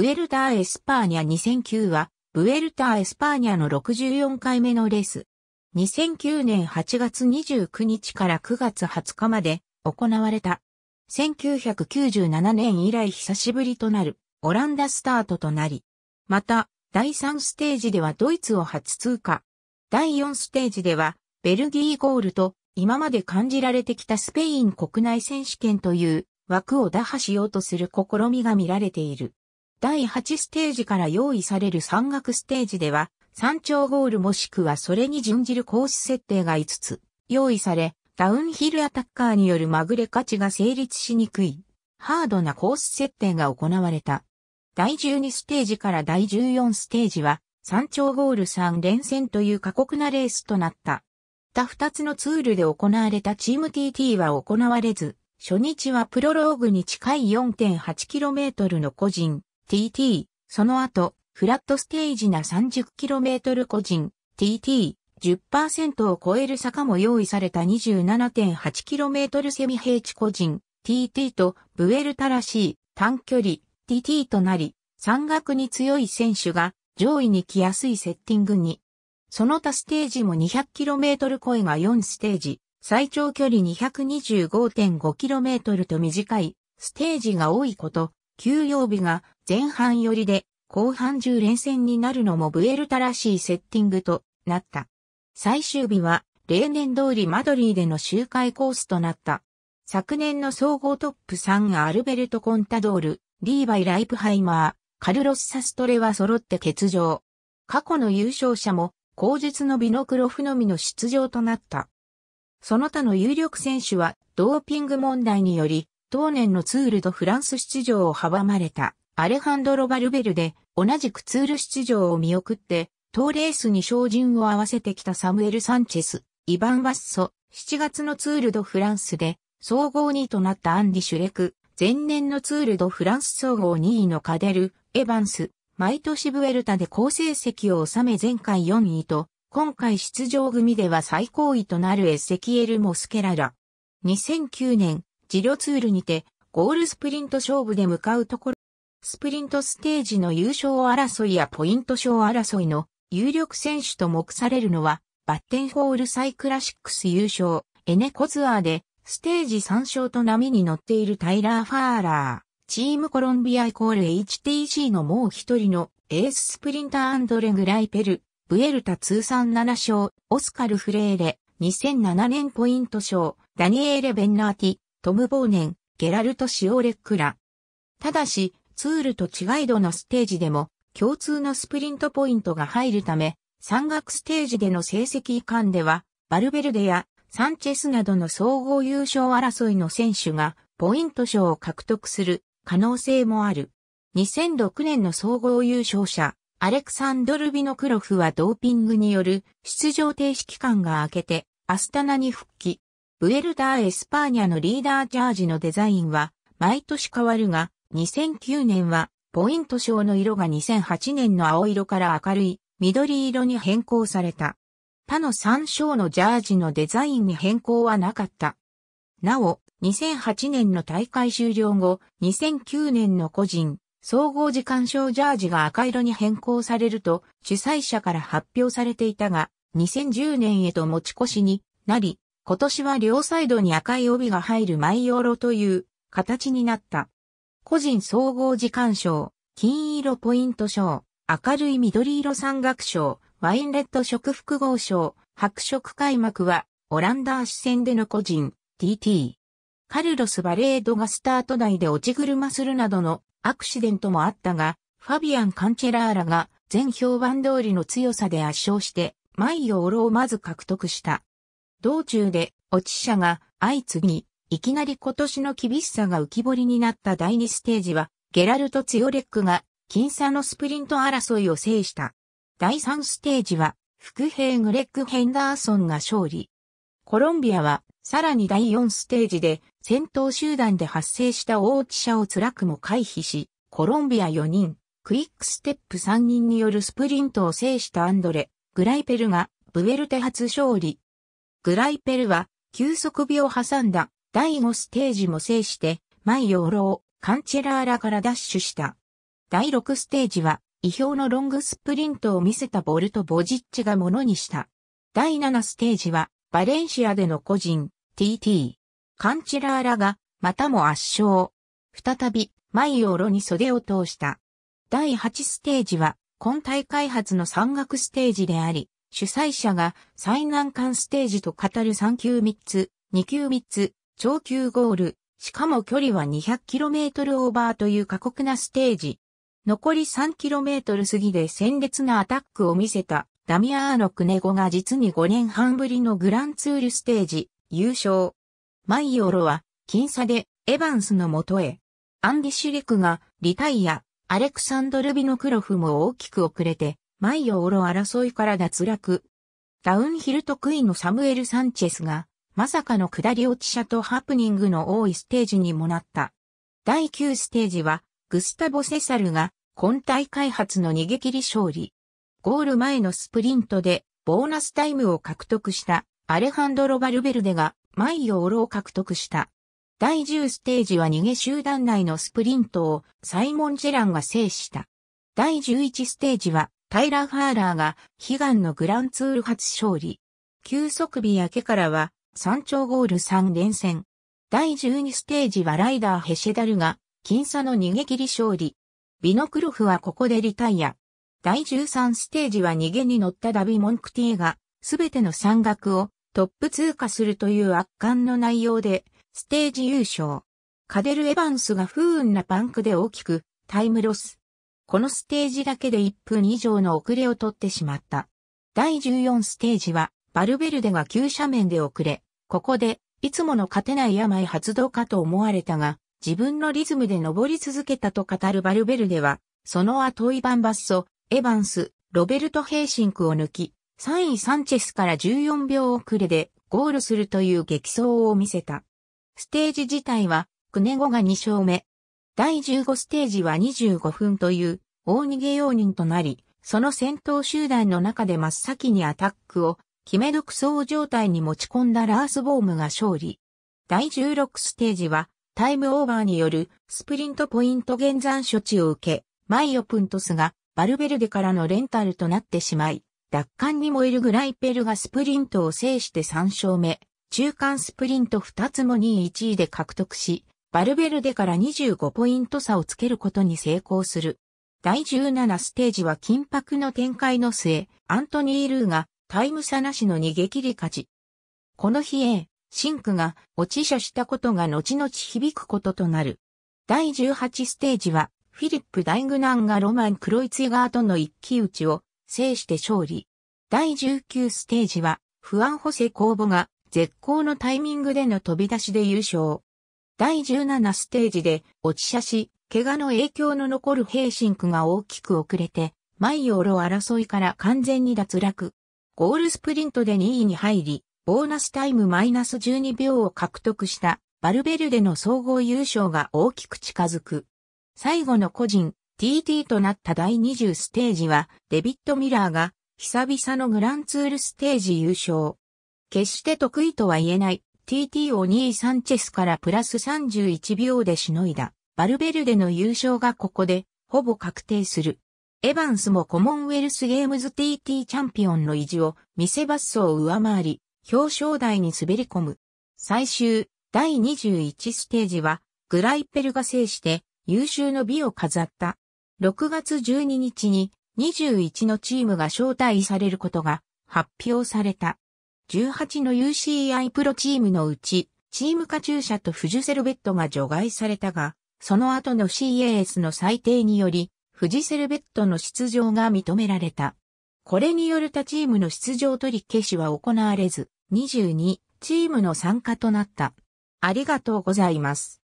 ブエルター・エスパーニャ2009は、ブエルター・エスパーニャの64回目のレース。2009年8月29日から9月20日まで行われた。1997年以来久しぶりとなるオランダスタートとなり、また第3ステージではドイツを初通過。第4ステージではベルギーゴールと今まで感じられてきたスペイン国内選手権という枠を打破しようとする試みが見られている。第8ステージから用意される山岳ステージでは、山頂ゴールもしくはそれに準じるコース設定が5つ用意され、ダウンヒルアタッカーによるまぐれ価値が成立しにくい、ハードなコース設定が行われた。第12ステージから第14ステージは、山頂ゴール3連戦という過酷なレースとなった。た2つのツールで行われたチーム TT は行われず、初日はプロローグに近い 4.8km の個人、TT、その後、フラットステージな 30km 個人、TT、10%を超える坂も用意された 27.8km セミ平地個人、TT とブエルタらしい短距離、TT となり、山岳に強い選手が上位に来やすいセッティングに。その他ステージも 200km 超えが4ステージ、最長距離 225.5km と短いステージが多いこと、休養日が前半寄りで後半10連戦になるのもブエルタらしいセッティングとなった。最終日は例年通りマドリーでの周回コースとなった。昨年の総合トップ3がアルベルト・コンタドール、リーバイ・ライプハイマー、カルロス・サストレは揃って欠場。過去の優勝者も、後日のビノクロフのみの出場となった。その他の有力選手は、ドーピング問題により、当年のツールドフランス出場を阻まれたアレハンドロ・バルベルで同じくツール出場を見送って、当レースに照準を合わせてきたサムエル・サンチェス、イバン・ワッソ、7月のツールドフランスで総合2位となったアンディ・シュレク、前年のツールドフランス総合2位のカデル、エヴァンス、毎年ブエルタで好成績を収め前回4位と、今回出場組では最高位となるエセキエル・モスケララ。2009年、ジロツールにて、ゴールスプリント勝負で向かうところ、スプリントステージの優勝争いやポイント賞争いの有力選手と目されるのは、バッテンホールサイクラシックス優勝、エネコツアーで、ステージ3勝と波に乗っているタイラー・ファーラー、チームコロンビアイコール HTC のもう一人のエーススプリンターアンドレ・グライペル、ブエルタ通算7勝、オスカル・フレーレ、2007年ポイント賞、ダニエーレ・ベンナーティ、トム・ボーネン、ゲラルト・シオレックら。ただし、ツールと違い度のステージでも、共通のスプリントポイントが入るため、山岳ステージでの成績以下では、バルベルデやサンチェスなどの総合優勝争いの選手が、ポイント賞を獲得する可能性もある。2006年の総合優勝者、アレクサンドル・ビノクロフはドーピングによる出場停止期間が明けて、アスタナに復帰。ブエルダー・エスパーニャのリーダージャージのデザインは毎年変わるが、2009年はポイント賞の色が2008年の青色から明るい緑色に変更された。他の3章のジャージのデザインに変更はなかった。なお、2008年の大会終了後、2009年の個人、総合時間賞ジャージが赤色に変更されると主催者から発表されていたが、2010年へと持ち越しになり、今年は両サイドに赤い帯が入るマイヨロという形になった。個人総合時間賞、金色ポイント賞、明るい緑色山岳賞、ワインレッド食複合賞、白色開幕は、オランダー視線での個人、TT。カルロス・バレードがスタート台で落ち車するなどのアクシデントもあったが、ファビアン・カンチェラーラが全評判通りの強さで圧勝して、マイヨーロをまず獲得した。道中で落ち者が相次ぎ、いきなり今年の厳しさが浮き彫りになった第2ステージは、ゲラルト・ツヨレックが、僅差のスプリント争いを制した。第3ステージは、副兵グレッグ・ヘンダーソンが勝利。コロンビアは、さらに第4ステージで、戦闘集団で発生した大ち者を辛くも回避し、コロンビア4人、クイックステップ3人によるスプリントを制したアンドレ、グライペルが、ブエルテ初勝利。グライペルは、休息日を挟んだ第5ステージも制して、マイヨーロをカンチェラーラからダッシュした。第6ステージは、意表のロングスプリントを見せたボルト・ボジッチがものにした。第7ステージは、バレンシアでの個人、TT。カンチェラーラが、またも圧勝。再び、マイヨーロに袖を通した。第8ステージは、今大会初の山岳ステージであり、主催者が最難関ステージと語る3級3つ、2級3つ、超級ゴール、しかも距離は 200km オーバーという過酷なステージ。残り 3km 過ぎで鮮烈なアタックを見せたダミアーノ・クネゴが実に5年半ぶりのグランツールステージ優勝。マイオロは僅差でエヴァンスの元へ。アンディ・シュリクがリタイア、アレクサンドル・ビノクロフも大きく遅れてマイオ・オロ争いから脱落。ダウンヒル得意のサムエル・サンチェスが、まさかの下り落ち者とハプニングの多いステージにもなった。第9ステージは、グスタボ・セサルが、今大会発の逃げ切り勝利。ゴール前のスプリントで、ボーナスタイムを獲得したアレハンドロ・バルベルデがマイオ・オロを獲得した。第10ステージは逃げ集団内のスプリントをサイモン・ジェランが制した。第11ステージはタイラー・ファーラーが悲願のグランツール初勝利。休息日明けからは山頂ゴール3連戦。第12ステージはライダー・ヘシェダルが僅差の逃げ切り勝利。ビノクロフはここでリタイア。第13ステージは逃げに乗ったダビ・モンクティがすべての山岳をトップ通過するという圧巻の内容でステージ優勝。カデル・エヴァンスが不運なパンクで大きくタイムロス。このステージだけで1分以上の遅れを取ってしまった。第14ステージは、バルベルデが急斜面で遅れ、ここで、いつもの勝てない病発動かと思われたが、自分のリズムで登り続けたと語るバルベルデは、その後イバン・バッソ、エヴァンス、ロベルト・ヘイシンクを抜き、3位サンチェスから14秒遅れでゴールするという激走を見せた。ステージ自体は、クネゴが2勝目、第15ステージは25分という大逃げ容認となり、その戦闘集団の中で真っ先にアタックを決め独走状態に持ち込んだラースボームが勝利。第16ステージはタイムオーバーによるスプリントポイント減算処置を受け、マイオプントスがバルベルデからのレンタルとなってしまい、奪還に燃えるグライペルがスプリントを制して3勝目、中間スプリント2つも2位1位で獲得し、バルベルデから25ポイント差をつけることに成功する。第17ステージは緊迫の展開の末、アントニー・ルーがタイム差なしの逃げ切り勝ち。この日 A、シンクが落ち者したことが後々響くこととなる。第18ステージは、フィリップ・ダイグナンがロマン・クロイツィガーとの一騎打ちを制して勝利。第19ステージは、フアン・ホセ・コーボが絶好のタイミングでの飛び出しで優勝。第17ステージで落ち車し、怪我の影響の残るヘイシンクが大きく遅れて、マイオロ争いから完全に脱落。ゴールスプリントで2位に入り、ボーナスタイムマイナス12秒を獲得したバルベルデの総合優勝が大きく近づく。最後の個人 TT となった第20ステージはデビッド・ミラーが久々のグランツールステージ優勝。決して得意とは言えない TT を2位サンチェスからプラス31秒でしのいだ。バルベルデの優勝がここで、ほぼ確定する。エヴァンスもコモンウェルスゲームズ TT チャンピオンの意地を見せバ走を上回り、表彰台に滑り込む。最終、第21ステージは、グライペルが制して優秀の美を飾った。6月12日に21のチームが招待されることが発表された。18の UCI プロチームのうち、チームカチューシャとフジセルベットが除外されたが、その後の CAS の裁定により、フジセルベットの出場が認められた。これによる他チームの出場取り消しは行われず、22チームの参加となった。ありがとうございます。